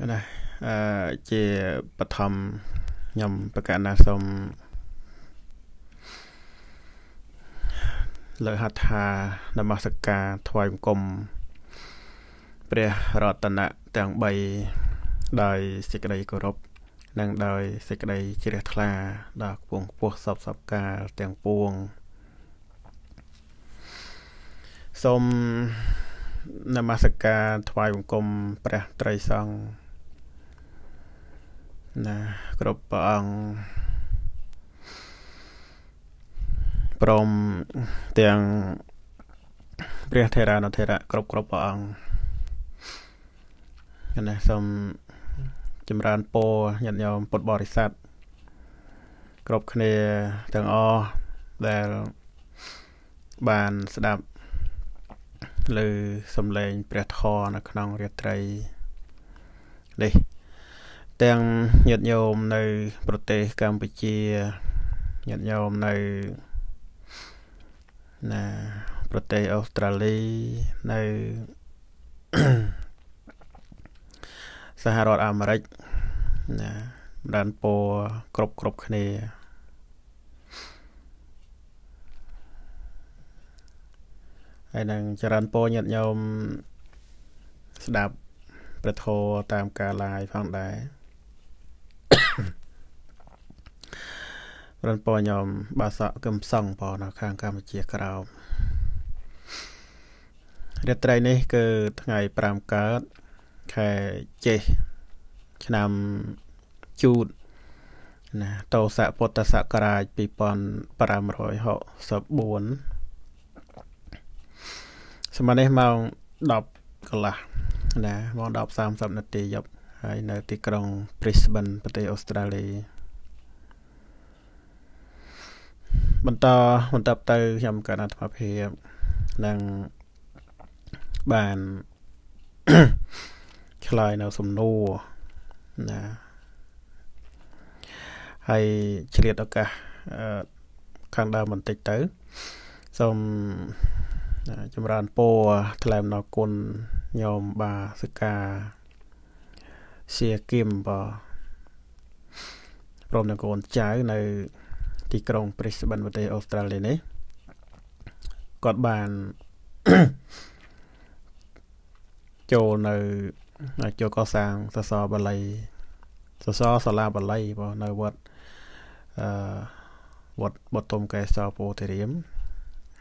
ណាអឺជាបឋមខ្ញុំប្រកាសណាសូមលើកហថានមស្ការថ្វាយបង្គំព្រះរតនៈទាំង3ដោយសេចក្តីគោរពនិងដោយសេចក្តីជ្រះថ្លាដល់គង់ខ្ពស់សពសពកាលទាំងពួងសូមនមស្ការថ្វាយបង្គំព្រះត្រីសង្ឃណាគ្រប់ព្រះអង្គព្រមទាំងព្រះថេរានុថេរៈគ្រប់គ្រប់ព្រះអង្គណាសូមចម្រើនពរញាតិញោមពុទ្ធបរិស័ទគ្រប់គ្នាទាំងអស់ដែលបានស្ដាប់លើសំឡេងព្រះធម៌នៅក្នុងរាត្រីនេះទាំងញាតិញោមនៅ ប្រទេសកម្ពុជាញាតិញោមនៅណាប្រទេសអូស្ត្រាលី នៅ សហរដ្ឋអាមេរិកណាបានពណ៌គ្រប់គ្រប់គ្នាហើយនឹងចរានពរញាតញោមស្ដាប់ព្រះធម៌តាមការឡាយផងដែររិនពរខ្ញុំបាសកកឹមសង្ឃផងនៅខាងកម្ពុជាក្រោមរាត្រីនេះ គឺថ្ងៃ5កើតខែចេសឆ្នាំជូតណាតោស័កពុទ្ធសករាជ2564សម្រាប់នេះម៉ោង10កន្លះណាម៉ោង10:30នាទីយប់ហើយនៅទីក្រុង Brisbane ប្រទេសអូស្ត្រាលីបន្តបន្តទៅខ្ញុំកណ្ដាអាត្មាភាពនឹងបានឆ្លើយនៅសំណួរណាហើយឆ្លៀតឱកាសខាងដើមបន្តិចទៅសូមចម្រើនពរថ្លែងដល់គុណញោមបាសិកាសៀគឹមបព្រមទាំងកូនចៅនៅទីក្រុង Brisbane ប្រទេសអូស្ត្រាលីនេះគាត់បានចូលនៅចូលកសាងសសរបល័យសសរសាលាបល័យបងនៅវត្តអឺវត្តបតុមកែសរពោធិរាម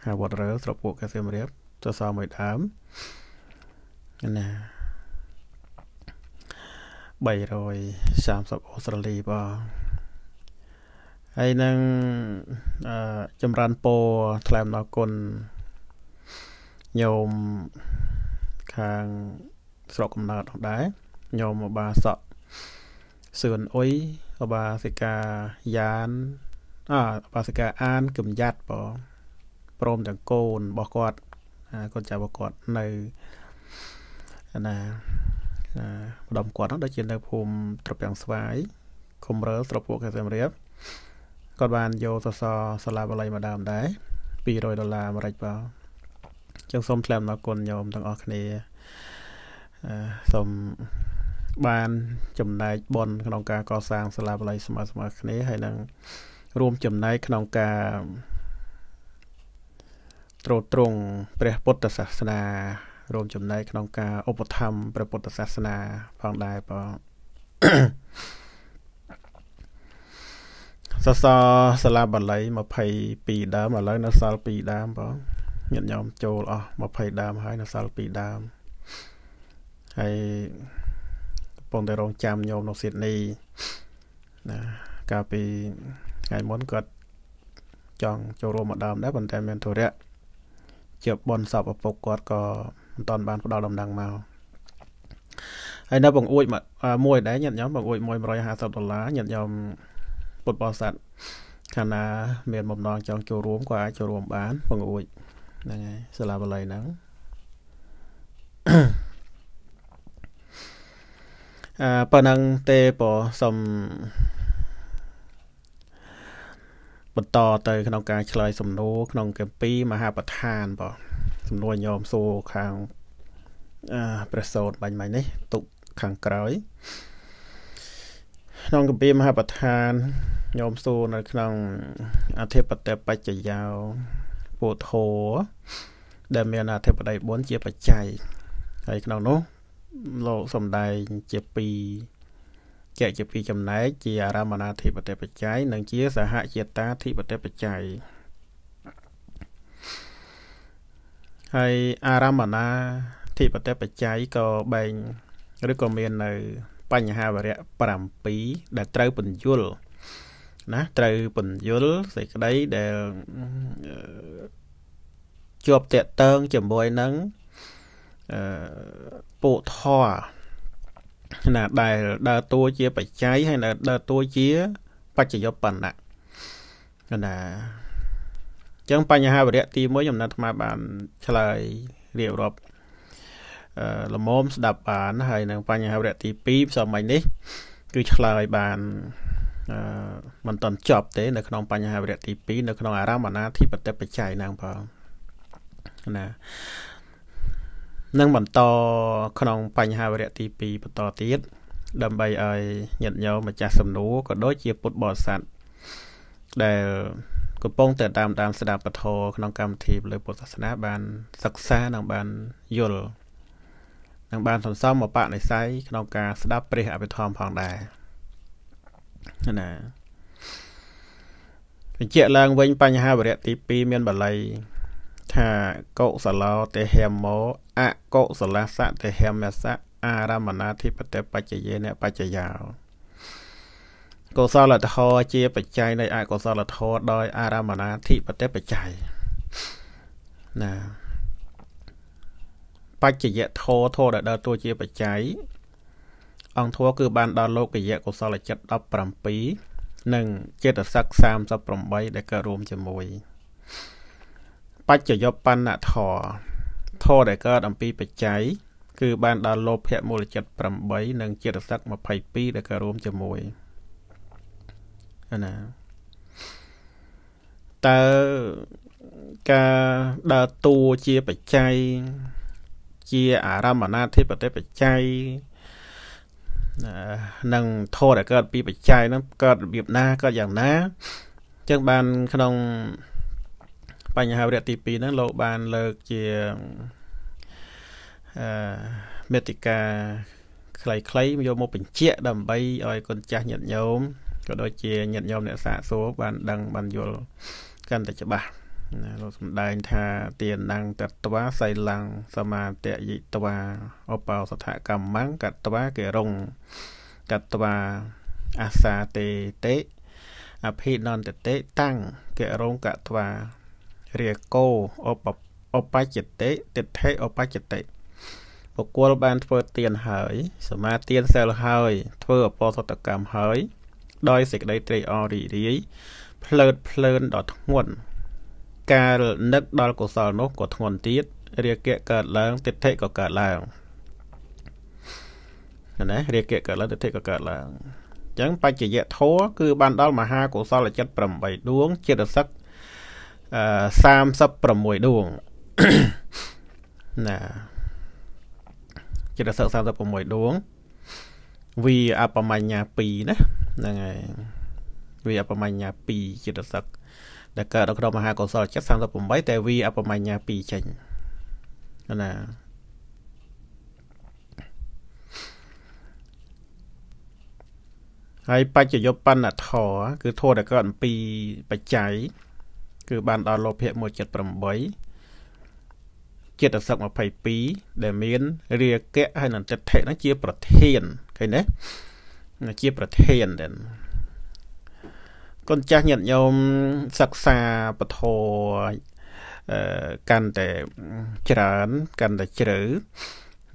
ហើយវត្តរើស្រុកពួកកែសៀមរាបសសរមួយដើមណា330អូស្ត្រាលីបងហើយនឹងចម្រើនពរថ្លែមដល់គុណញោមខាងស្រុកកំណើតផងដែរញោមបាសក់សឿនអុយបាសិកាយ៉ានអើបាសិកាអានកំយ៉ាត់បងព្រមទាំងកូនរបស់គាត់កូនចៅរបស់គាត់នៅណាម្ដុំគាត់ហ្នឹងដូចជានៅភូមិត្រពាំងស្វាយខុំរើ ស្រុកពួកកែសែមរាបគាត់បានយកសរសរសាលាបាលីមកដើមដែរ200ដុល្លារអាមេរិកបាទចឹងសូមថ្លែងអំណរគុណញោមទាំងអស់គ្នាសូមបានចំណែកបន ក្នុងការកសាងសាលាបល័យស្មើស្មើគ្នាហើយនឹងរួមចំណែកក្នុងការ ត្រួតត្រងព្រះ ពុទ្ធសាសនា រួមចំណែកក្នុងការឧបត្ថម្ភព្រះពុទ្ធសាសនាផងដែរបងសសរសាលាបាលី22ដើមឥឡូវនៅសល់2ដើមបងញាតិញោមចូលអស់20ដើមហើយ នៅសល់2ដើមហើយកំពុងតែរងចាំញោមនៅសៀតនីណាកាលពីថ្ងៃមុនគាត់ចង់ចូលរួមមកដើមដែរប៉ុន្តែមានធុរៈជាបនសពឪពុកគាត់ក៏មិនតាន់បាន ផ្ដល់ដំណឹងមកហើយនៅបង្អួចមួយ ដែរញាតិញោមបង្អួច150ដុល្លារញាតិញោមពុទ្ធបរិស័ទខាងណា មានបំណងចង់ចូលរួមក៏អាចចូលរួម បានបង្រួចហ្នឹងហើយសាលាបាលីហ្នឹងអឺប៉ុណ្ណឹងទេបើសូមបន្តទៅ ក្នុងការ ឆ្លើយសំណួរក្នុងកម្ពីមហាប្រធានបងសំណួរញោមសួរខាងអឺព្រះសោតបាញ់មិញនេះទុកខាងក្រោយក្នុងគម្ពីរមហាប្រធានញោមសួរនៅ ក្នុងអធិបតេបច្ចយោពោធោដែលមានអធិបតី4ជាបច្ច័យហើយក្នុងនោះ លោកសំដែងជា2ចែកជា2ចំណែកជាអារមណាធិបតេបច្ច័យនិងជាសហចេតាធិបតេបច្ច័យហើយអារមណាធិបតេបច្ច័យក៏បែងឬក៏មាននៅបញ្ហាវរៈ7ដែលត្រូវពន្យល់ណាត្រូវពន្យល់សេចក្តីដែលជាប់តាក់ទងជាមួយនឹងអឺពួកធរណាដែលដើតួជាបច្ច័យហើយដើតួជាបច្ចយបណ្ណៈណាអញ្ចឹងបញ្ហាវរៈទី1អំណាចអាត្មាបានឆ្លើយរៀបរាប់ល្មមស្ដាប់បាន ហើយនឹងបញ្ហាវគ្គទី2ផ្សំមិញនេះ គឺឆ្លើយបានមិនតន់ចប់ទេនៅក្នុង បញ្ហាវគ្គទី2នៅក្នុងអារម្មណ៍អនាធិបតេបច្ច័យហ្នឹងផងណានឹងបន្តក្នុងបញ្ហាវគ្គទី2បន្តទៀតដើម្បីឲ្យញាតិញោមម្ចាស់សំណួរក៏ដូចជាពុទ្ធបរិស័ទដែលកំពុងតែតាមតាមស្ដាប់ពធក្នុងកម្មវិធីលើពុទ្ធសាសនាបានសិក្សានិងបានយល់នឹងបានសន្សំមកបនិស័យក្នុងការស្ដាប់ព្រះអភិធម្មផងដែរណាបញ្ជាក់ឡើងវិញបញ្ហាវរៈទី2មានបល័យថាកុសឡោទេហេមោអកុសលសៈទេហេមសៈអារមណាធិបតិបច្ចយេនបច្ចយោកុសលធម៌ជា បច្ច័យនៃអកុសលធម៌ដោយអារមណាធិបតិបច្ច័យណាបច្ចយៈធោធោដែលដល់តួជាបច្ច័យអង្គធោគឺបានដល់លោកយៈកុសលចិត្ត17និងចេតសិក38ដែលកើតរួមជាមួយបច្ចយបណ្ណធោធោដែលកើតអំពី បច្ច័យគឺបានដល់លោភៈមូលចិត្ត8និងចេតសិក22ដែលកើតរួមជាមួយណាតើការដើរតួជាបច្ច័យជាអារម្មណ៍អនាធិបតិបច្ច័យនឹងធរដែលកើតពី បច្ច័យហ្នឹងកើតរបៀបណាកើតយ៉ាងណាចឹងបានក្នុងបញ្ហាវគ្គទី2ហ្នឹងលោកបានលើកជាអឺមេតិកាខ្លីៗយកមកបញ្ជាក់ដើម្បីឲ្យគុណចាស់ញាតិញោមក៏ដូចជាញាតិញោមអ្នកសាកសួរបានដឹងបានយល់កាន់តែច្បាស់ណាលោកសម្ដែងថាទានងតត្វាសៃឡង់សមាតយិត្វាឧបោសថកម្មੰកត្វាកិរងកត្វាអាសាទេតិអភិនន្តតិតាំងកិរងកត្វារាគោឧបឧបច្ចតិតិថេឧបច្ចតិបុគ្គលបានធ្វើទានហើយសមាទានសិលហើយ ធ្វើអពោសតកម្មហើយ ដោយសេចក្តីត្រេកអររីករាយភ្លើតភ្លើនដល់ធ្ងន់ការរនឹកដល់កុសលនោះក៏ធ្ងន់ទៀតរាគៈកើតឡើងទិដ្ឋិក៏កើតឡើងណារាគៈកើតឡើងទិដ្ឋិក៏កើតឡើងអញ្ចឹងបច្ចយៈធัวគឺបានដល់មហាកុសលចិត្ត8ដួងចិត្តសឹក36ដួងណាចិត្តសឹក36ដួងវាអបមញ្ញា2ណាហ្នឹងហើយវាអបមញ្ញា2ចិត្តសឹកអដែលកើតនៅក្នុងមហាកុសលចិត្ត38តែវាអបមញ្ញា2ចេញណាហើយបច្ចយបណ្ណធរគឺធរដែលកើតអំពីបច្ច័យគឺបានដល់លោភៈ178ចិត្តសឹក22ដែលមានរាគៈហើយនឹងទិដ្ឋិនោះជាប្រធានឃើញទេជាប្រធានដែរកូនចាស់ញាតិញោមសិក្សាពធអឺកាន់តែច្រើនកាន់តែជ្រៅ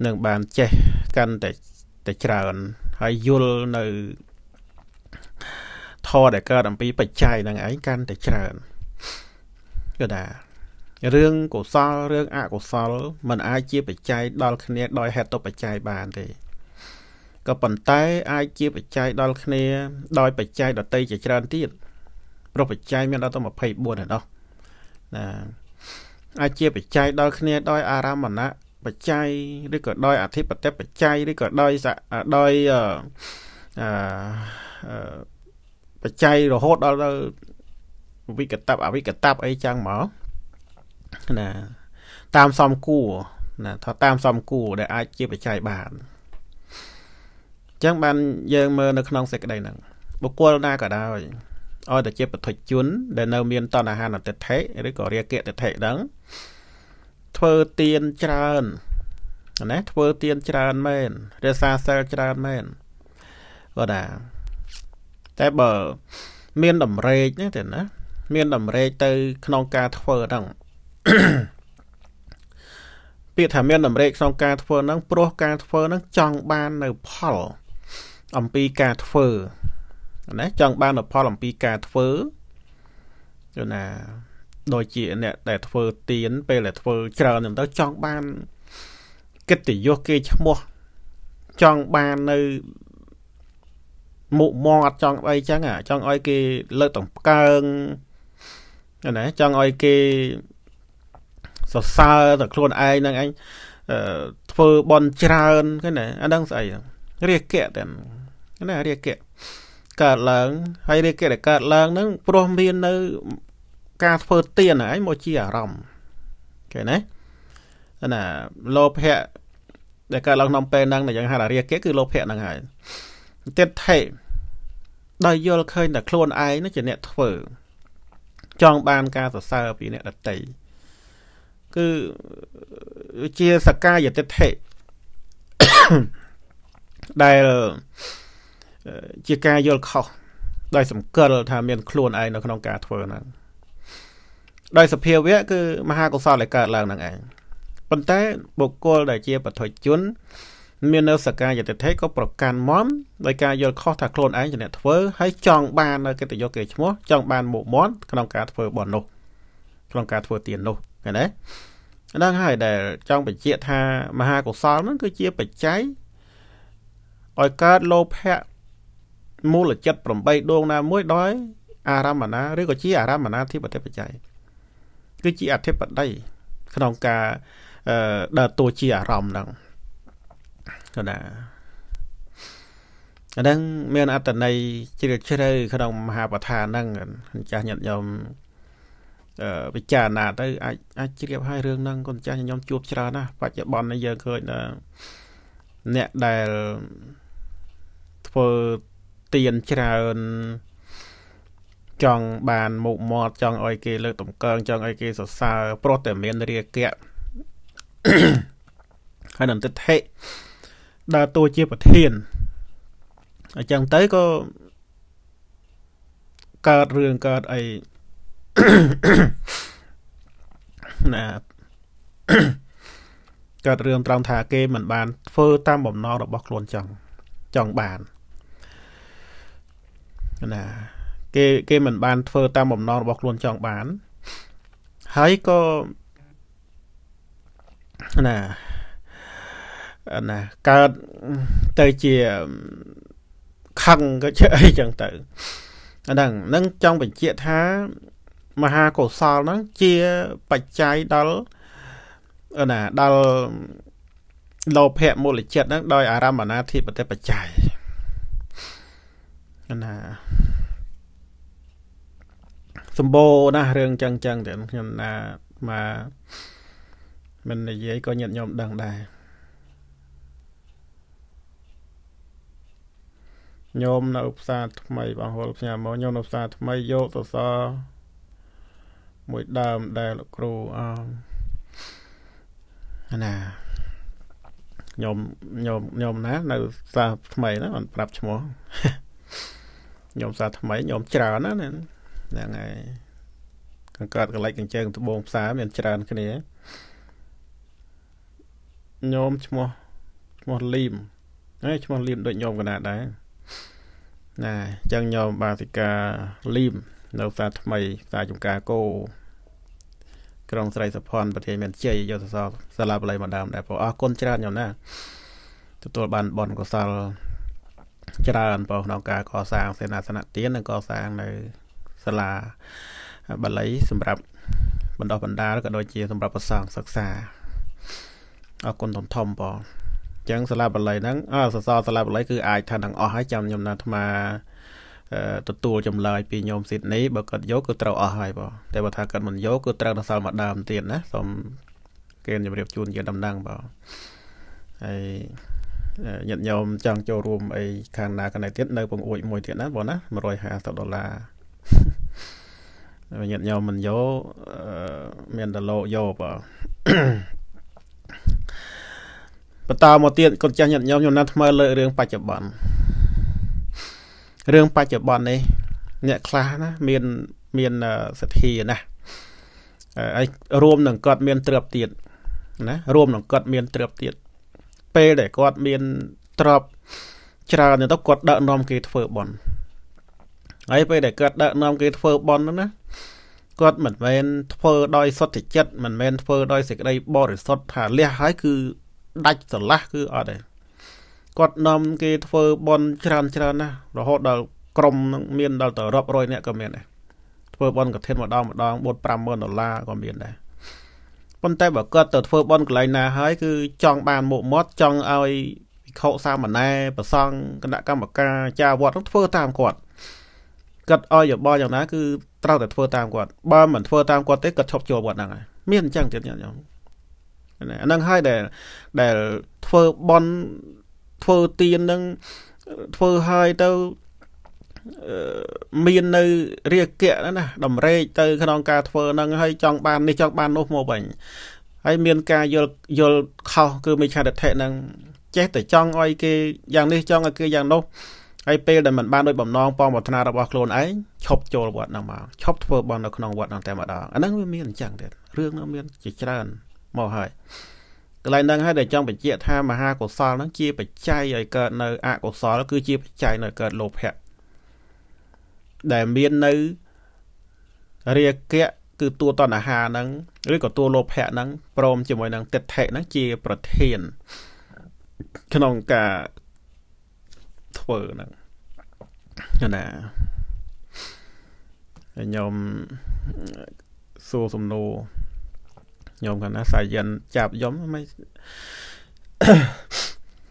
នឹងបានចេះកាន់តែតែច្រើន ហើយយល់នៅធរដែលកើតអំពីបច្ច័យហ្នឹងឯងកាន់តែច្រើនគឺថារឿងកុសលរឿងអកុសលมันអាចជា បច្ច័យដល់គ្នាដោយហេតុបច្ច័យបានទេក៏ប៉ុន្តែអាចជាបច្ច័យដល់គ្នាដោយបច្ច័យដតីជាច្រើនទៀតរស់បច្ច័យមានដល់ទៅ24ឯដោះណាអាចជាបច្ច័យដល់គ្នាដោយអារម្មណបច្ច័យឬក៏ដោយអធិបតេបច្ច័យឬក៏ដោយដោយអឺបច្ច័យរហូតដល់ទៅវិកតបអវិកតបអីចឹងមកណាតាមសំគួរណាថាតាមសំគួរដែលអាចជាបច្ច័យបានអញ្ចឹងបានយើងមើលនៅក្នុងសេចក្តីហ្នឹងបុគ្គលណាក៏ដោយឲ្យតែជាបតិជន ដែលនៅមានតណ្ហានតិថិឬក៏រាគៈតិថិដឹងធ្វើទៀនច្រើនណាធ្វើទៀនច្រើនមែនរសាសិលច្រើនមែនគាត់ថាតែបើ មានតម្រេកណាទេណា មានតម្រេកទៅ ក្នុងការធ្វើហ្នឹងពាក្យថាមានតម្រេកក្នុងការធ្វើហ្នឹងព្រោះការធ្វើហ្នឹងចង់បាននៅផល អំពីការធ្វើណាចង់បានផលអំពីការធ្វើយល់ណាដោយជាអ្នក ដែលធ្វើទៀនពេលដែលធ្វើច្រើនហ្នឹងទៅចង់បានកិត្តិយសគេឈ្មោះចង់បាននៅមុខមាត់ចង់អីចឹងចង់ឲ្យគេលើកតម្កើងណាចង់ឲ្យគេសរសើរតែខ្លួនឯងហ្នឹងអញធ្វើបនច្រើនគេណាអាហ្នឹងស្អីរាគៈតែណារាគៈកើតឡើង ហើយរាគៈដែលកើតឡើងហ្នឹងព្រោះមាននៅ ការធ្វើទៀនហើយមកជាអារម្មណ៍គេណាណាលោភៈដែលកើតឡើងក្នុងពេលហ្នឹងដែលយើងហៅថារាគៈគឺលោភៈហ្នឹងហើយទិដ្ឋិដោយយល់ឃើញតែខ្លួនឯងនឹងជាអ្នកធ្វើ ចង់បានការសរសើរពីអ្នកដទៃគឺជាសកាយតិដ្ឋិដែលជាការយល់ខុសដោយសង្កិលថាមានខ្លួនឯងនៅក្នុងការធ្វើហ្នឹងដោយសភាវៈគឺមហាកុសលដែលកើតឡើងហ្នឹងឯងប៉ុន្តែបុគ្គលដែលជាបទុជនមាននៅសកាយតិធិក៏ប្រកាន់មមដោយការយល់ខុសថាខ្លួនឯងជាអ្នកធ្វើហើយចង់បាននៅកិត្តិយសគេឈ្មោះចង់បានមុខមាត់ក្នុងការធ្វើបននោះក្នុងការធ្វើទាននោះឃើញទេហ្នឹងហើយដែលចង់បញ្ជាក់ថាមហាកុសលហ្នឹងគឺជាបច្ច័យឲ្យកើតលោភៈមូលចិត្ត8ដួងណាមួយដោយអារម្មណាឬក៏ជាអារម្មណាធិបតិបច្ច័យគឺជាអធិបតី ក្នុងការអឺដើរតួជាអារម្មណ៍ហ្នឹងក៏ណាអាហ្នឹងមានអត្តន័យជ្រាលជ្រៅក្នុងមហាបថាហ្នឹងចាស់ញាតិញោមអឺពិចារណាទៅអាចអាចជ្រាបហើយរឿងហ្នឹងកូនចាស់ញោមជួបច្រើនណាស់បច្ចុប្បន្ននេះយើងឃើញថាអ្នកដែលធ្វើទៀនច្រើនចង់បាន មុខមាត់ចង់ឲ្យគេលើកតម្កើងចង់ឲ្យគេសរសើរព្រោះតែមាន រាគៈហើយនឹងទិដ្ឋិដើរតួជាប្រធានអញ្ចឹងទៅក៏កើតរឿងកើតអីណាកើតរឿងត្រង់ថាគេមិនបានធ្វើ តាមបំណងរបស់ខ្លួនចង់ចង់បានណាគេគេមិនបានធ្វើតាមបំណងរបស់ខ្លួនចង់បាន ហើយក៏ណាណាកើតទៅជាខឹងក៏ជាអីចឹងទៅហ្នឹងនឹងចង់បញ្ជាក់ថា មហាកុសលហ្នឹងជាបច្ច័យដល់ណាដល់លោភៈមូលចិត្តហ្នឹងដោយអារម្មណធិបតិបច្ច័យណាសម្បូរណាស់រឿងចឹងចឹងតែខ្ញុំណាមកមិននិយាយក៏ញាតញោមដឹងដែរញោមនៅផ្សារថ្មី បងហុលផ្សាមកញោមនៅផ្សារថ្មីយកសសរមួយដើមដែលលោកគ្រូអឺណាញោមញោមញោមណានៅផ្សារថ្មីណាបានប្រាប់ឈ្មោះខ្ញុំសារថ្មីខ្ញុំច្រើនណាហ្នឹងហើយកង្កើតកលិចកញ្ជើងដបងផ្សារមានច្រើនគ្នាញោមឈ្មោះឈ្មោះលីមហើយឈ្មោះលីមដូចញោមកណាដែរណាអញ្ចឹងញោមបាសិកាលីម នៅផ្សារថ្មីផ្សារចំការគោក្រុងស្រីសុផាន់ប្រធានមានជ័យយកសរសាលាបល័យមកដើមដែរព្រោះអរគុណច្រើនញោមណាទទួលបានបនកសលច្រើនបងក្នុងការកសាងសេនាសនៈទាននិងកសាងនៅ សាលាបាលីសម្រាប់បណ្ដោះបណ្ដាលក៏ដូចជាសម្រាប់ប្រសង់សិក្សាអរគុណធំធំបងអញ្ចឹងសាលាបាលីហ្នឹងអសសរសាលាបាលីគឺអាចថាទាំងអស់ហើយចាំខ្ញុំណាស់អាទទួលចម្លើយពីញោមស៊ីដនីបើគាត់យកគឺត្រូវអស់ហើយបងតែបើថាគាត់មិនយកគឺត្រូវដល់សល់មកដើមទៀតណាសូមគេជម្រាបជូនជាដំណឹងបងហើយញាតិញោមចង់ចូលរួមអីខាងណាកន្លែងទៀតនៅពងអួយមួយទៀតណាបងណា150ដុល្លារញាតិញោមមិនយកមានដលោកយកបងបន្តមកទៀតគាត់ចាស់ញាតិញោមខ្ញុំណាស់ថ្មើលើរឿងបច្ចុប្បន្នរឿងបច្ចុប្បន្ននេះអ្នកខ្លះណាមានមានសទ្ធាណាហើយរួមនឹងគាត់មានទ្រឹបទៀតណារួម នឹងគាត់មានទ្រឹបទៀតពេលដែលគាត់មានទ្រព្យច្រើនទៅគាត់ដឹកនាំគេធ្វើបន់ហើយពេលដែលគាត់ដឹកនាំគេធ្វើបន់ហ្នឹងណាគាត់មិនមែនធ្វើដោយសុទ្ធចិត្តមិនមែនធ្វើដោយសេចក្តីបរិសុទ្ធថាលះហើយគឺដាច់ស្រឡះគឺអត់ទេគាត់នាំគេធ្វើបន់ច្រើនច្រើនណាស់រហូតដល់ក្រុមនឹងមានដល់ទៅរាប់រយនាក់ក៏មានដែរធ្វើបន់កឋិនម្ដងម្ដង4 50000ដុល្លារក៏មានដែរប៉ុន្តែបើគាត់ទៅធ្វើបន់កន្លែងណាហើយគឺចង់បានមុខមាត់ចង់ឲ្យវិខុសាមណែប្រសង់គណៈកម្មការចាវត្តនឹងធ្វើតាមគាត់គាត់ឲ្យយោបល់យ៉ាងណាគឺត្រូវតែធ្វើតាមគាត់បើមិនធ្វើតាមគាត់ទេគាត់ឈប់ចូលវត្តហ្នឹងហើយមានអញ្ចឹងទៀតញ៉ាំខ្ញុំអាហ្នឹងហើយដែលដែល ធ្វើបន់ធ្វើទៀននឹងធ្វើហើយទៅមាននៅរាគៈណាតម្រេកទៅក្នុងការធ្វើហ្នឹងហើយចង់បាននេះចង់បាននោះមកវិញហើយមានការយល់យល់ខុសគឺមិច្ឆាទិដ្ឋិហ្នឹងចេះតែចង់ឲ្យគេយ៉ាងនេះចង់ឲ្យគេយ៉ាងនោះហើយពេលដែលมันបានដោយបំណងបងប្រាថ្នារបស់ខ្លួនឯងឈប់ចូលវត្តហ្នឹងមកឈប់ធ្វើបន់នៅក្នុងវត្តហ្នឹងតែម្ដងអាហ្នឹងវាមានអញ្ចឹងទៀតរឿងហ្នឹងមានជាច្រើនមកហើយកន្លែងហ្នឹងហើយដែលចង់បញ្ជាក់ថាមហាកុសលហ្នឹងជាបច្ច័យឲ្យកើតនៅអកុសលគឺជាបច្ច័យនៅកើតលោភៈដែលមាននៅរាគៈគឺតួតណ្ហាហ្នឹងឬក៏តួលោភៈហ្នឹងព្រមជាមួយនឹងទិដ្ឋិហ្នឹងជាប្រធានក្នុងការធ្វើហ្នឹងណាខ្ញុំសួរសំណួរខ្ញុំគាត់ណាសាយិនចាប់ខ្ញុំមិន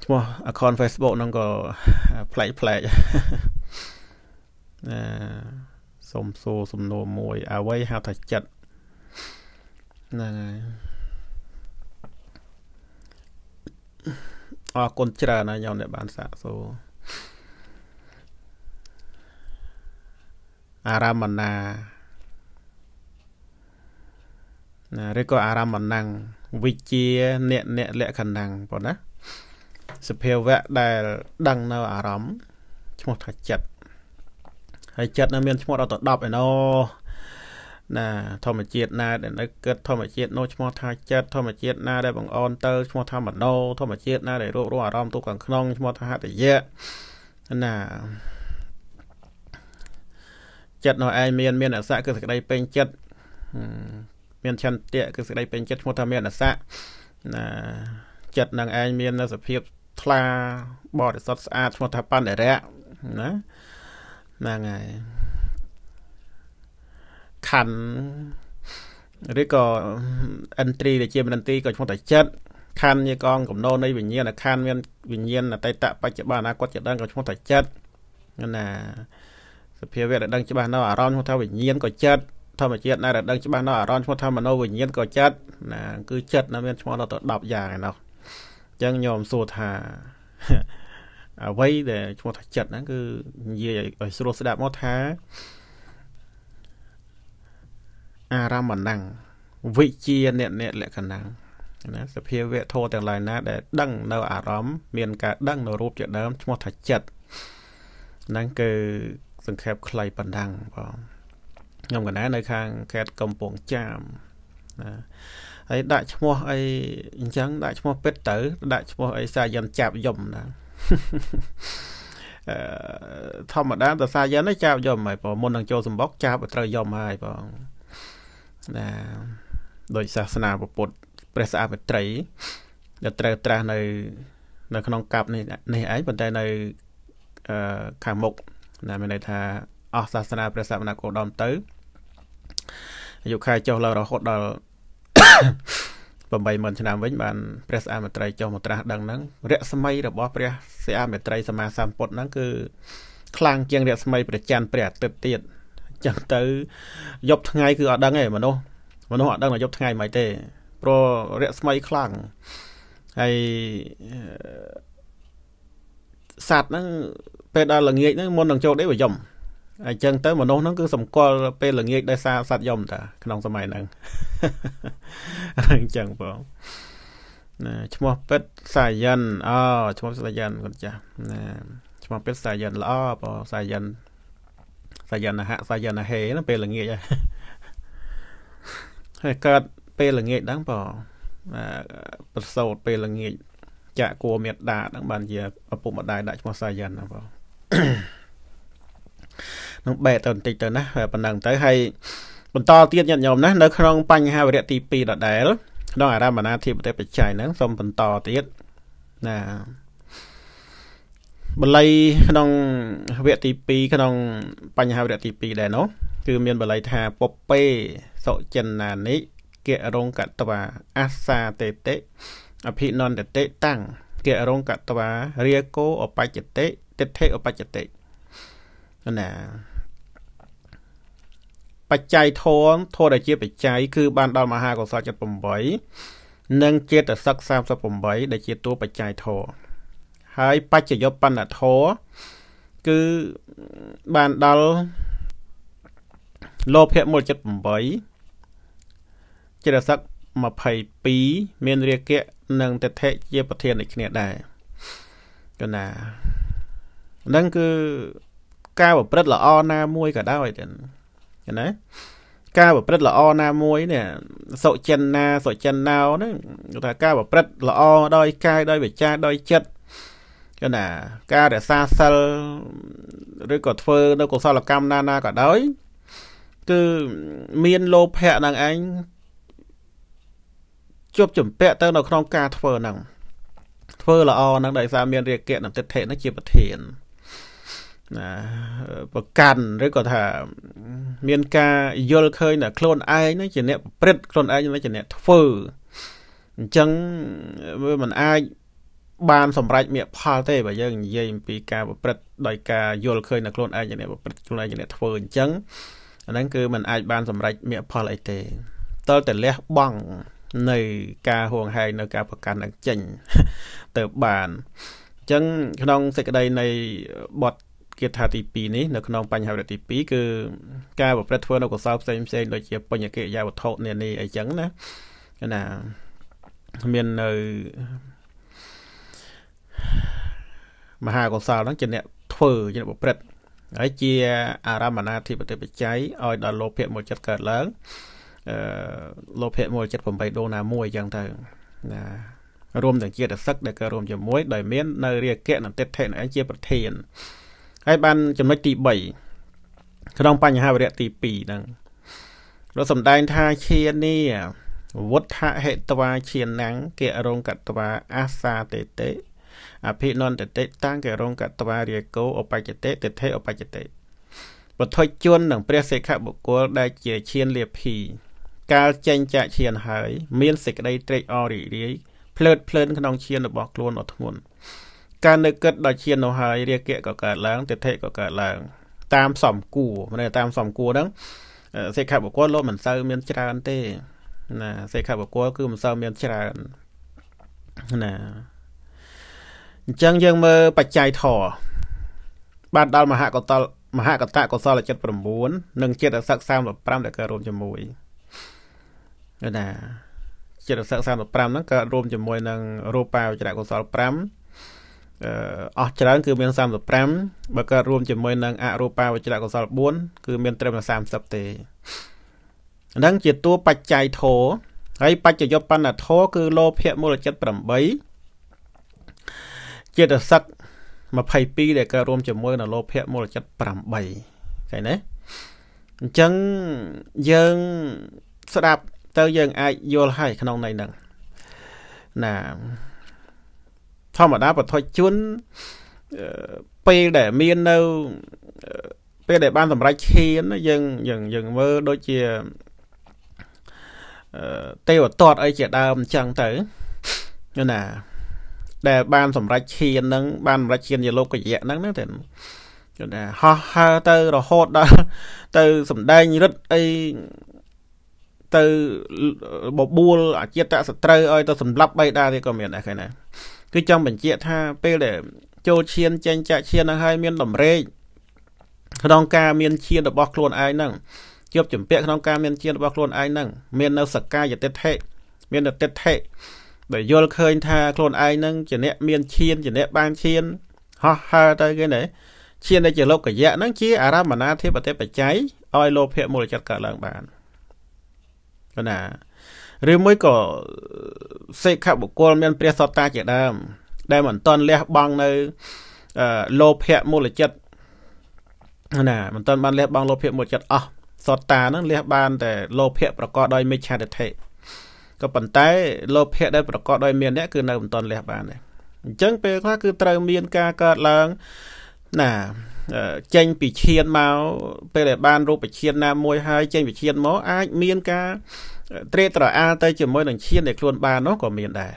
ឈ្មោះ account Facebook ហ្នឹងក៏ផ្លែកផ្លែកណាសុំសួរសំណួរមួយអ្វីហៅថាចិត្តហ្នឹងហើយអរគុណច្រើនណាខ្ញុំដែលបានសាកសួរអារម្មណាណាឬក៏អារម្មណੰងវិជាអ្នក អ្នកលក្ខណੰងប៉ុណ្ណាសភាវៈដែល ដឹងនៅ អារម្មណ៍ឈ្មោះថាចិត្តហើយចិត្តនៅមានឈ្មោះដល់ទៅ10ឯណោណា ធម្មជាតិណាដែលនៅគិតធម្មជាតិនោះឈ្មោះថាចិត្តធម្មជាតិណាដែលបង្អន់ទៅឈ្មោះថាមនោធម្មជាតិណាដែលរករស់អារម្មណ៍ទូខាងក្នុងឈ្មោះថាហតយៈណាចិត្តនោះឯងមាន មានអសៈគឺសេចក្តីពេញចិត្តមានឆន្ទៈគឺសេចក្តីពេញចិត្តឈ្មោះថាមានអសៈណាចិត្តនឹងឯងមាននៅសភាព ថ្លាបរិសុទ្ធស្អាតឈ្មោះថាបណ្ដរៈណាហ្នឹងហើយខណ្ឌឬក៏អិនត្រីដែលជាមនន្ទីក៏ឈ្មោះតែចិត្តខណ្ឌជាកងកំណោនៃវិញ្ញាណខណ្ឌមានវិញ្ញាណអតីតបច្ចុប្បន្នអនាគតជាដឹងក៏ឈ្មោះតែចិត្តណាសភាវៈដែលដឹងច្បាស់នៅអារម្មណ៍ឈ្មោះថាវិញ្ញាណក៏ចិត្តធម្មជាតិដែលដឹងច្បាស់នៅអារម្មណ៍ឈ្មោះថាមโนវិញ្ញាណក៏ចិត្តណាគឺចិត្តណាមានឈ្មោះដល់ទៅ10យ៉ាងឯណោះអញ្ចឹងខ្ញុំសួរថាអ្វីដែលឈ្មោះថាចិត្តហ្នឹងគឺនិយាយឲ្យស្រួលស្ដាប់មកថាអារម្មណ៍ណੰងវិជា អ្នកអ្នកលក្ខណៈណា សភាវៈធម៌ទាំងឡាយណា ដែលដឹងនៅ អារម្មណ៍មានការដឹង នៅរូប ជាដើមឈ្មោះថាចិត្តហ្នឹងគឺសង្ខេបខ្លីប៉ុណ្ណឹងបងខ្ញុំកណែនៅខាងខេត្តកំពង់ចាមណាហើយដាក់ឈ្មោះអីអញ្ចឹងដាក់ឈ្មោះពេតទៅដាក់ឈ្មោះអីសាយឹមចាប់យំណាអឺធម្មតាតសាយ៉ាងនេះចាប់យកមកព្រោះមុននឹងចូលសម្បុកចាប់ត្រូវយកមកហើយបងណាដោយសាសនាពុទ្ធព្រះស្អាតមេត្រីដែលត្រូវត្រាស់នៅ នៅក្នុងកាប់នេះនេះឯងប៉ុន្តែនៅអឺខាងមុខណាមានន័យថាអស់សាសនាព្រះសម្មាគោដមទៅអាយុខែចុះឡើងរហូតដល់80000ឆ្នាំវិញបានព្រះស្អាមេត្រីចុះមកត្រាស់ដឹងហ្នឹងរស្មីរបស់ព្រះស្អាមេត្រីសម្មាសម្ពុទ្ធហ្នឹងគឺខ្លាំងជាងរស្មីព្រះច័ន្ទព្រះអាទិត្យទៀតចឹងទៅ យប់ថ្ងៃគឺអត់ដឹងទេមនុស្សមនុស្សអត់ដឹងថាយប់ថ្ងៃមិនទេព្រោះរស្មីខ្លាំងហើយសត្វហ្នឹងពេលដល់ល្ងាចហ្នឹងមុននឹងចូលដេកវាយំអញ្ចឹងទៅមនុស្សហ្នឹងគឺសម្គាល់ពេលល្ងាចដោយសារសត្វយំតាក្នុងសម័យហ្នឹងអញ្ចឹងបងណាឈ្មោះពេទ្យសាយិនអូឈ្មោះសាយិនគាត់ចាស់ណាឈ្មោះពេទ្យសាយិនល្អបងសាយិនសាយិនហៈសាយិនហេហ្នឹងពេលល្ងាចហើយកើតពេលល្ងាចហ្នឹងបងប្រសោតពេលល្ងាចចាក់គួមេដាហ្នឹង បានជាឪពុកម្ដាយដាក់ឈ្មោះសាយិនហ្នឹងបងនឹងបែកទៅបន្តិចទៅណាប៉ុណ្ណឹងទៅហើយបន្តទៀតញាតិញោមណា នៅក្នុង បញ្ហាវរៈទី2ដដែលក្នុងអារម្មណាធិបតិបច្ច័យហ្នឹងសូមបន្តទៀតណាបល័យក្នុងវគ្គទី2ក្នុងបញ្ហាវគ្គទី2ដែរនោះគឺមានបល័យថាពពេសុចិនណានិគរងកតវាអសាទេតិអភិនន្តតិតាំងគរងកតវារាគោអបច្ចតិទិដ្ឋិអបច្ចតិណាបច្ច័យធម៌ធម៌ដែលជាបច្ច័យគឺបានដល់មហាកុសល78និងចេតសិក38ដែលជាតួបច្ច័យធម៌ហើយបច្ចយបណ្ណធម៌គឺបានដល់លោភៈមូល78ចេតសិក22មានរាគៈនិងទិដ្ឋិជាប្រធានដូចគ្នាដែរចុះណាហ្នឹងគឺការប្រព្រឹត្តល្អណាមួយក៏ដោយទាំងណាការប្រព្រឹត្តល្អណាមួយនេះសុចិនណាសុចិនណោហ្នឹងគឺថាការប្រព្រឹត្តល្អដោយកាយដោយវាចាដោយចិត្តគឺណាការរក្សាសិលឬក៏ធ្វើនៅកុសលកម្មណាណាក៏ដោយ គឺមានលោភៈនឹងឯងជាប់ចម្ពាក់ទៅនៅក្នុងការធ្វើហ្នឹងធ្វើល្អហ្នឹងដោយសារមានរាគៈនិងទិដ្ឋិហ្នឹងជាប្រធានអញណាប្រកាន់ឬក៏ថា មានការយល់ឃើញថាខ្លួនឯងហ្នឹងជាអ្នកប្រព្រឹត្តខ្លួនឯងមិនជាអ្នកធ្វើអញ្ចឹងវាមិនអាចបានសម្រេចមគ្គផលទេបើយើងនិយាយអំពីការប្រព្រឹត្តដោយការយល់ឃើញថាខ្លួនឯងជាអ្នក ប្រព្រឹត្តខ្លួនឯងជាអ្នកធ្វើអញ្ចឹងអាហ្នឹងគឺมันអាចបានសម្រេចមគ្គផលអីទេតើតលះបង់នៅការហួងហែងនៅការប្រកាន់នឹងចេញទៅបានអញ្ចឹងក្នុងសេចក្តីនៃបទគាថាទី2នេះនៅក្នុងបញ្ហាវរៈទី2គឺការប្រព្រឹត្តធ្វើនៅកុសលផ្សេងផ្សេងដូចជាបញ្ញកិរិយាវត្ថុនានាអីចឹងណាណាមាននៅមហាកុសលហ្នឹងជាអ្នកធ្វើជាអ្នកប្រព្រឹត្តហើយជា អារម្មណាធិបតិបច្ច័យឲ្យដល់លោភៈមួយចិត្តកើតឡើងអឺលោភៈមួយចិត្ត8ដួងណាមួយចឹងទៅណារួមទាំងជាតិសឹកដែលកើតរួមជាមួយដោយមាននៅរាគៈនិងទិដ្ឋិនឹងឯងជាប្រធានហើយបានចំណុចទី3ក្នុងបញ្ហាវរៈទី2ហ្នឹងលោកសម្ដែងថាឈាននេះវុទ្ធហេតវាឈានังគិរងកតវាអាសាតេតេអភិនន្តតិតាំងគិរងកតវារាគោឧបច្ចតិទិដ្ឋិឧបច្ចតិវត្ថុជននិងព្រះសិក្ខបុគ្គលដែលជាឈានលាភីកាលចេញចាកឈានហើយ មានសេចក្តីត្រេកអររីករាយភ្លើតភ្លើនក្នុងឈានរបស់ខ្លួនអត់ធ្ងន់ការនឹកគិតដល់ឈាននោះហើយរាគៈក៏កើតឡើងទិដ្ឋិក៏កើតឡើងតាមសំគួរមិនថាតាមសំគួរហ្នឹងសិក្ខាបុគ្គលលោកមិនសូវមានច្រើនទេណាសិក្ខាបុគ្គលគឺមិនសូវមានច្រើនណាអញ្ចឹងយើងមើលបច្ច័យធរបានដល់មហាកតលមហាកតកុសលចិត្ត9និងចិត្តសឹក35ដែលកើតរួមជាមួយណាចិត្តសឹក35ហ្នឹងកើតរួមជាមួយ នឹងរូបាវចរៈកុសល5អស់ច្រើនគឺមាន35បើកើតរួមជាមួយនឹងអរូបាវចរៈកុសល4គឺមានត្រឹមតែ30ទេហ្នឹងជាតួបច្ច័យធោហើយបច្ចយុបបណ្ណធោគឺលោភៈមូលចិត្ត8ចិត្តសឹក22ដែលកើតរួមជាមួយនឹងលោភៈមូលចិត្ត8ឃើញទេអញ្ចឹងយើងស្ដាប់ទៅយើងអាចយល់ហើយក្នុងន័យហ្នឹងណាធម្មតាបឋិជនពេលដែលមាននៅ ពេលដែលបាន សម្រេចឈានយើងយើងយើងមើលដូចជាទេវតតអីជាដើមអញ្ចឹងទៅណា ដែល បាន សម្រេចឈានហ្នឹងបានសម្រេចឈានជាលោកយៈហ្នឹងណាតែយល់ថាហោះហើរទៅរហូតដល់ទៅសំដែងរិទ្ធអីទៅបបួលអាចិត្តសត្រូវឲ្យទៅសម្លាប់បៃតាទៀតក៏មានដែរឃើញណាគឺចង់បញ្ជាក់ថាពេលដែលចូលឈានចេញចាក់ឈាននឹងហើយ មានតម្រេកក្នុងការមានឈានរបស់ខ្លួនឯងហ្នឹងជាប់ចម្ពាក់ក្នុងការមានជាតិរបស់ខ្លួនឯងហ្នឹងមាននៅសកាយតិដ្ឋិមាននៅតិដ្ឋិដែលយល់ឃើញថាខ្លួនឯងហ្នឹងជាអ្នកមានឈានជាអ្នកបានឈានហោះហើរទៅគេណាឈានដែលជាលោកយៈហ្នឹងជាអារម្មណាធិបតិបច្ច័យឲ្យលោភៈមូលចិត្តកើតឡើងបានគណាឬមួយក៏សេខបុគ្គលមានព្រះសត្តាជាដើម ដែលមិនតន់លះបង់នៅលោភៈមូលចិត្តណាមិនតន់បានលះបង់លោភៈមូលចិត្តអស់សត្តានឹងលះបានតែលោភៈប្រកបដោយមិច្ឆាទិដ្ឋិក៏ប៉ុន្តែលោភៈដែលប្រកបដោយមាននេះគឺនៅមិនតន់លះបានដែរអញ្ចឹងពេលខ្លះគឺត្រូវមានការកើតឡើងណាចេញពីឈានមកពេលដែលបាន រូបឈានណាមួយហើយ ចេញពីឈានមកអាចមានការត្រេកត្រអាលទៅជាមួយនឹងឈានដែលខ្លួនបាននោះក៏មានដែរ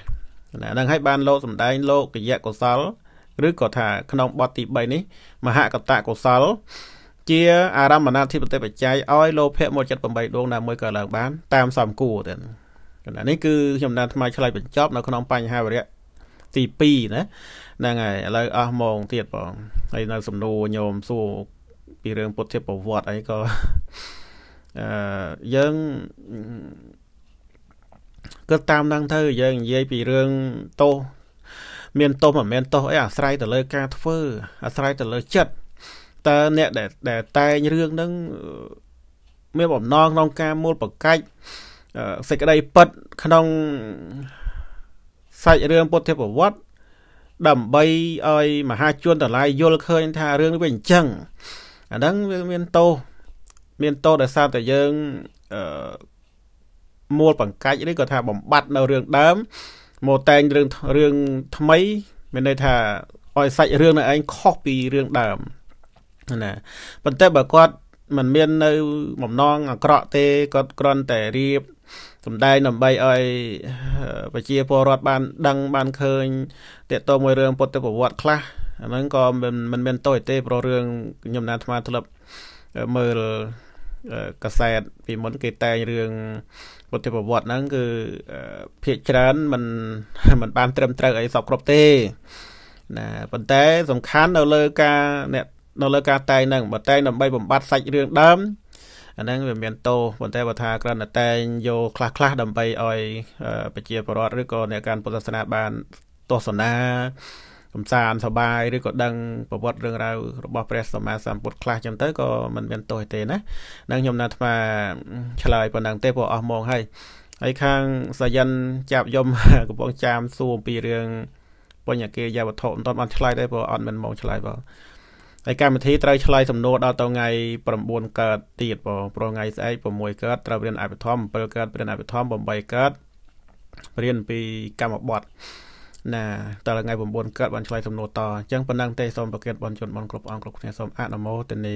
ណានឹងឲ្យបានលោកសំដែងលោកកយៈកុសលឬក៏ថាក្នុងបទទី3នេះមហកតៈកុសលជាអារម្មណធិបតិបច្ច័យឲ្យលោភៈ178ដួងណាមួយក៏ឡើងបានតាមសំគួរទៅណានេះគឺខ្ញុំបានថ្មឆ្លៃបញ្ចប់នៅក្នុងបញ្ហាវរៈទី2ណាហ្នឹងហើយឥឡូវអស់ម៉ោងទៀតបងហើយនៅសំណួរញោមសួរពីរឿងពុទ្ធិប្រវត្តិអីក៏អឺយើងក៏តាមដល់ទៅយើងនិយាយពីរឿងទោសមានទោសមិនមែនទោសអីអាស្រ័យទៅលើការ ធ្វើ អាស្រ័យទៅលើចិត្តតើអ្នកដែលដែលតែងរឿងហ្នឹងមាន បំណងក្នុងការមូលប្រកាច់សេចក្តីពិតក្នុងសាច់រឿងពុទ្ធិប្រវត្តិដើម្បីឲ្យមហាជនតឡាយយល់ឃើញថារឿងនេះវាអញ្ចឹងអាហ្នឹងវាមានទោសមានតោដោយសារតែយើងអឺមូលបង្កាច់ឬក៏ថាបំបត្តិនៅរឿងដើមមកតែងរឿងរឿងថ្មី មានន័យថាឲ្យសាច់រឿងនៅឯងខុសពីរឿងដើមណាប៉ុន្តែបើគាត់មិនមាននៅបំណងអាក្រក់ទេគាត់គ្រាន់តែរៀបសំដែងដើម្បីឲ្យប្រជាពលរដ្ឋបានដឹងបានឃើញតកតមួយរឿងពុទ្ធប្រវត្តិខ្លះអាហ្នឹងក៏មិនមិនមានតូច ទេព្រោះរឿងខ្ញុំណាអាត្មាធ្លាប់មើលកសែតពីមុនគេតែងរឿងពុទ្ធប្រវត្តិហ្នឹងគឺភាកច្រើនมันมันបាន ត្រឹមត្រូវអីសពគ្រប់ទេ ណាប៉ុន្តែសំខាន់នៅលើការអ្នកនៅលើការតែងហ្នឹងបើតែងដើម្បីបំបត្តិសាច់រឿងដើមអាហ្នឹងវាមានតោប៉ុន្តែបើថាគ្រាន់តែតែងយកខ្លះខ្លះដើម្បីឲ្យ ប្រជាពលរដ្ឋឬក៏អ្នកការពុទ្ធសាសនាបានទស្សនាកំសាន្តសប្បាយឬក៏ដឹងប្រវត្តិរឿងរ៉ាវរបស់ព្រះសម្មាសម្ពុទ្ធខ្លះចឹងទៅក៏មិនមានទោសទេណានឹងខ្ញុំណាស់ថាឆ្លើយប៉ុណ្ណឹងទេព្រោះអស់ម៉ោងហើយហើយខាងសាយិនចាប់យមកំពុងចាម សួរអំពីរឿងបញ្ញគេយាវត្ថុមិនទាន់បានឆ្លើយទេព្រោះអត់មិនមកឆ្លើយបងហើយកម្មវិធីត្រូវឆ្លើយសំណួរដល់ទៅថ្ងៃ9កើតទៀតបងព្រោះថ្ងៃស្អែក6កើតត្រូវរៀនអភិធម្ម7កើតរៀនអភិធម្ម8កើតរៀនពីកម្មបត្តិណាតរថ្ងៃ9កើតបានឆ្លើយសំណួរតអញ្ចឹងប៉ុណ្ណឹងទេសូមប្រកាសបនជនបនគ្រប់អង្គគ្រប់គ្នាសូមអនុមោទនា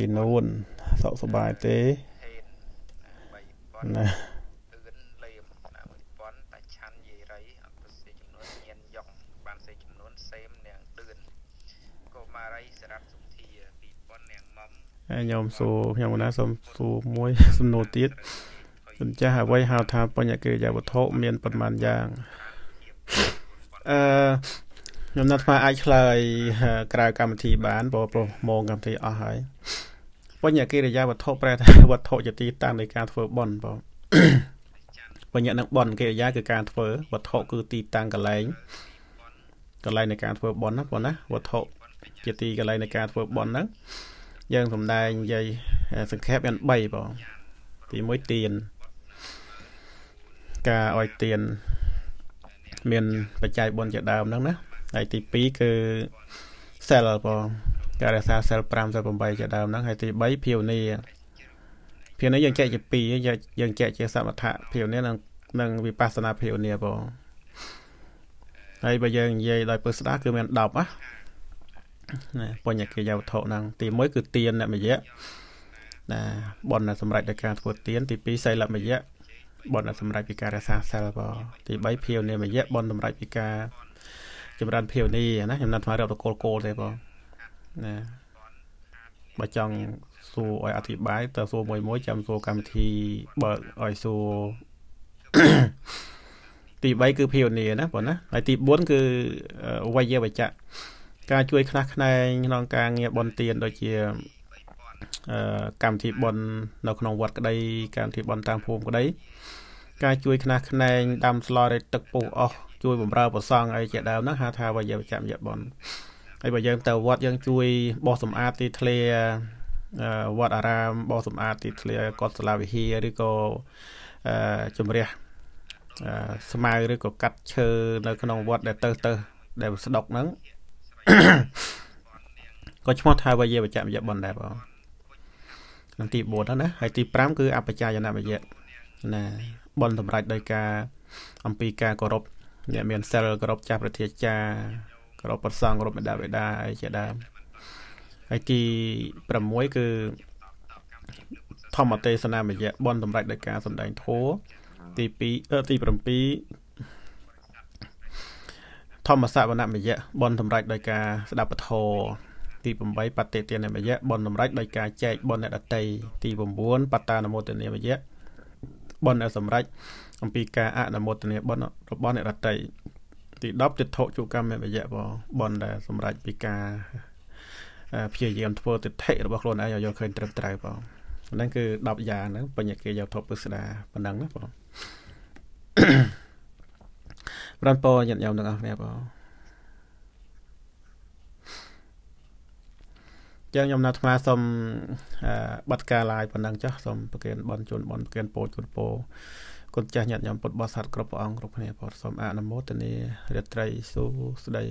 ស៊ីនួនសុខសប្បាយទេណាខ្ញុំសួរខ្ញុំណាសូមសួរមួយ សំណួរទៀតសំចាស់អ្វីហៅថាបញ្ញាកិរិយាវត្ថុមានប៉ុន្មានយ៉ាងអឺខ្ញុំណាត់ស្មាអាចឆ្លើយក្រៅកម្មវិធីបានព្រោះព្រោះម៉ោងកម្មវិធីអស់ហើយបញ្ញកិរិយាវត្ថុប្រែថាវត្ថុជាទីតាំងនៃការធ្វើបន់បងបញ្ញនឹងបន់កិរិយាគឺការធ្វើវត្ថុគឺទីតាំងកន្លែងកន្លែងនៃការធ្វើបន់ណាបងណាវត្ថុជាទីកន្លែងនៃការធ្វើបន់ហ្នឹងយើងសំដែងនិយាយសង្ខេបមាន3បងទី1ទៀនការឲ្យទៀនមានបច្ច័យបុណ្យជាដើមហ្នឹងណាហើយទី2គឺសិលបងការរក្សាសិល5សិល8ជាដើមហ្នឹងហើយទី3ភាវនាភាវនាយើងចែកជា2យើងចែកជាសមថៈភាវនានិងនិងវិបស្សនាភាវនាបងហើយបើយើងនិយាយដោយពឹសស្ដាគឺមាន10ណាណាបញ្ញកិយវត្ថុហ្នឹង ទី1គឺទានអ្នកមយៈណាបនសម្រាប់ដោយការធ្វើទានទី2សីលមយៈបនសម្រាប់ពីការរក្សាសិលបងទី3ភាវនាមយៈបនសម្រាប់ពីការចម្រើនភាវនាណាចំណាត់ថ្មរកតកូលគោលទេបងណាបើចង់សួរឲ្យអធិប្បាយតើសួរមួយមួយចាំសួរកម្មវិធីបើឲ្យសួរទី3គឺភាវនាណាបងណាហើយទី4គឺវយវចៈការជួយខ្លះខ្នែងក្នុងការងារបនទាន ដូចជា កម្មវិធីបននៅក្នុងវត្តក្តីកម្មវិធីបនតាមភូមិក្តីការជួយខ្នះខ្នែងដាំស្លរេទឹកពុះអស់ជួយបំរើប្រសង់អីជាដើមហ្នឹងហៅថាវយវចៈមយបនហើយបើយើងទៅវត្តយើងជួយបោះសម្អាតទីធ្លាវត្តអារាមបោះសម្អាតទីធ្លាកត់សាលាវិហារឬក៏ជំរះស្មៅឬក៏កាត់ឈើនៅ ក្នុងវត្តដែលទៅទៅ ដែលស្ដុកហ្នឹងក៏ឈ្មោះថាវយវចៈមយៈបុណ្យដែរបងនឹងទី4ហ្នឹងណាហើយទី5គឺអបជាយនៈមយៈណាបុណ្យសម្រាប់ដោយការអំពីការគោរពអ្នកមានសិលគោរពចាស់ប្រធាចារ្យគោរពប្រសងគោរពមេដាបេដាអីជាដើមហើយទី6គឺធម្មទេសនាមយៈបនសម្រេចដោយការសម្ដែងធម៌ទី2ទី7ធម្មសវនមយៈបនសម្រេចដោយការស្ដាប់ពធទី8បតិទានមយៈបនសម្រេចដោយការចែកបនអ្នកដតីទី9បតានមោទនាមយៈបនសម្រេចអំពីការអនុមោទនាបនរបស់អ្នកដតីទី10ទិដ្ឋជកម្មវិយៈបនដែលសម្រាប់ពីការព្យាយាមធ្វើទិដ្ឋិរបស់ខ្លួនឯងឲ្យយល់ឃើញត្រឹមត្រូវបងហ្នឹងគឺ10យ៉ាងហ្នឹងបញ្ញាគេយកធប់ពិសដាប៉ុណ្ណឹងណាបងបានពរញាតិញោមទាំងអស់គ្នាបងចឹងខ្ញុំនៅអាត្មាសូមបတ်ការឡាយប៉ុណ្ណឹងចុះសូមប្រគិនបន់ជូនបន់ប្រគិនពោជូនពោគុណចាស់ញាតិញោមពុទ្ធបរិស័ទគ្រប់ព្រះអង្គគ្រប់គ្នាផងសូមអនុមោទនារាត្រីសួស្តី